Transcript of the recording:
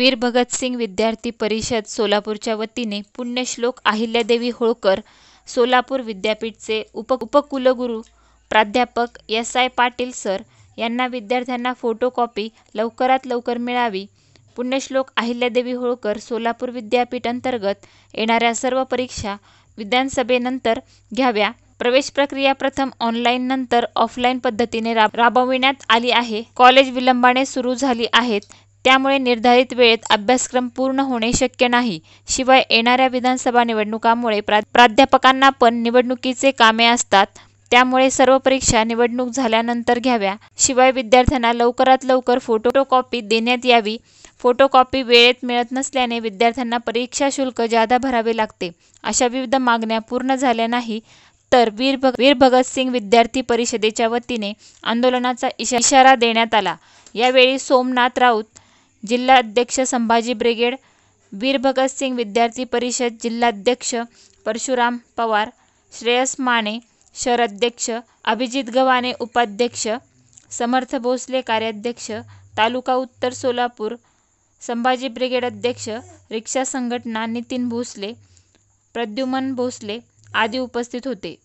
वीर भगतसिंग विद्यार्थी परिषद सोलापूरच्या वतीने पुण्यश्लोक अहिल्यादेवी होळकर सोलापूर विद्यापीठचे उप उपकुलगुरु प्राध्यापक एस आय पाटील सर यांना विद्यार्थ्यांना फोटोकॉपी लवकरात लवकर मिळावी पुण्यश्लोक अहिल्यादेवी होळकर सोलापूर विद्यापीठ अंतर्गत येणाऱ्या सर्व परीक्षा विधानसभेनंतर घ्याव्या प्रवेश प्रक्रिया प्रथम ऑनलाईन नंतर ऑफलाईन पद्धतीने राब राबविण्यात आली आहे कॉलेज विलंबाने सुरू झाली आहेत त्यामुळे निर्धारित वेळेत अभ्यासक्रम पूर्ण होणे शक्य नाही शिवाय येणाऱ्या विधानसभा निवडणुकामुळे प्रा प्राध्यापकांना पण निवडणुकीचे कामे असतात त्यामुळे सर्व परीक्षा निवडणूक झाल्यानंतर घ्याव्या शिवाय विद्यार्थ्यांना लवकरात लवकर फोटोकॉपी देण्यात यावी फोटोकॉपी वेळेत मिळत नसल्याने विद्यार्थ्यांना परीक्षा शुल्क जादा भरावे लागते अशा विविध मागण्या पूर्ण झाल्या नाही तर वीर भग वीर भगतसिंग विद्यार्थी परिषदेच्या वतीने आंदोलनाचा इशारा देण्यात आला यावेळी सोमनाथ राऊत जिल्हाध्यक्ष संभाजी ब्रिगेड वीर भगतसिंग विद्यार्थी परिषद जिल्हाध्यक्ष परशुराम पवार श्रेयस माने शहराध्यक्ष अभिजित गवाने उपाध्यक्ष समर्थ भोसले कार्याध्यक्ष तालुका उत्तर सोलापूर संभाजी ब्रिगेड अध्यक्ष रिक्षा संघटना नितीन भोसले प्रद्युमन भोसले आदी उपस्थित होते